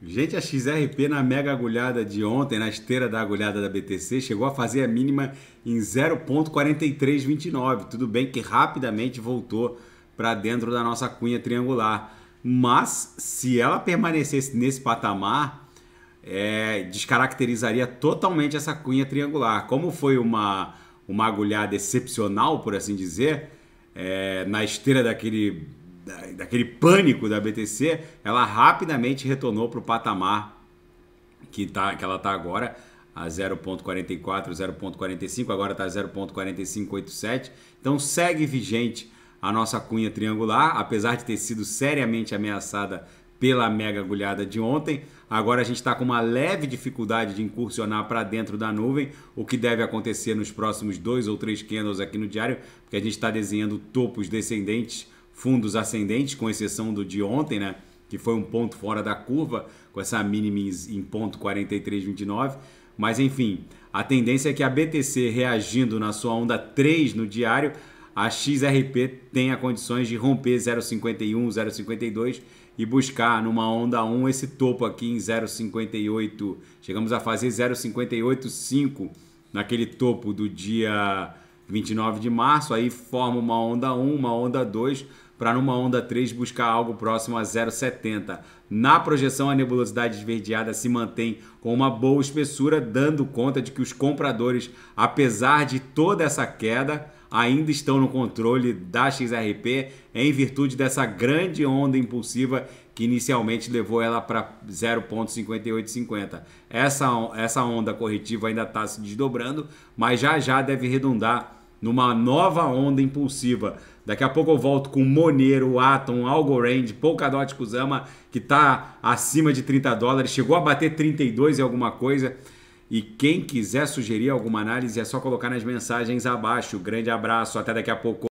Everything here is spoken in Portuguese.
Gente, a XRP na mega agulhada de ontem, na esteira da agulhada da BTC, chegou a fazer a mínima em 0.4329. Tudo bem que rapidamente voltou para dentro da nossa cunha triangular. Mas se ela permanecesse nesse patamar, é, descaracterizaria totalmente essa cunha triangular. Como foi uma, uma agulhada excepcional, por assim dizer, é, na esteira daquele da, daquele pânico da BTC, ela rapidamente retornou para o patamar que, tá, que ela está agora, a 0.44, 0.45, agora está 0.4587. Então segue vigente a nossa cunha triangular, apesar de ter sido seriamente ameaçada pela mega agulhada de ontem. Agora a gente está com uma leve dificuldade de incursionar para dentro da nuvem, o que deve acontecer nos próximos dois ou três candles aqui no diário, porque a gente está desenhando topos descendentes fundos ascendentes, com exceção do de ontem, né? Que foi um ponto fora da curva, com essa mínima em ponto 43,29. Mas enfim, a tendência é que a BTC reagindo na sua onda 3 no diário, a XRP tenha condições de romper 0,51, 0,52 e buscar numa onda 1 esse topo aqui em 0,58. Chegamos a fazer 0,585 naquele topo do dia 29 de março, aí forma uma onda 1, uma onda 2, para numa onda 3 buscar algo próximo a 0,70. Na projeção, a nebulosidade esverdeada se mantém com uma boa espessura, dando conta de que os compradores, apesar de toda essa queda, ainda estão no controle da XRP em virtude dessa grande onda impulsiva que inicialmente levou ela para 0,5850. Essa, essa onda corretiva ainda está se desdobrando, mas já já deve redundar numa nova onda impulsiva. Daqui a pouco eu volto com Monero, Atom, Algorand, Polkadot Kuzama, que está acima de 30 dólares, chegou a bater 32 e alguma coisa. E quem quiser sugerir alguma análise é só colocar nas mensagens abaixo. Grande abraço, até daqui a pouco.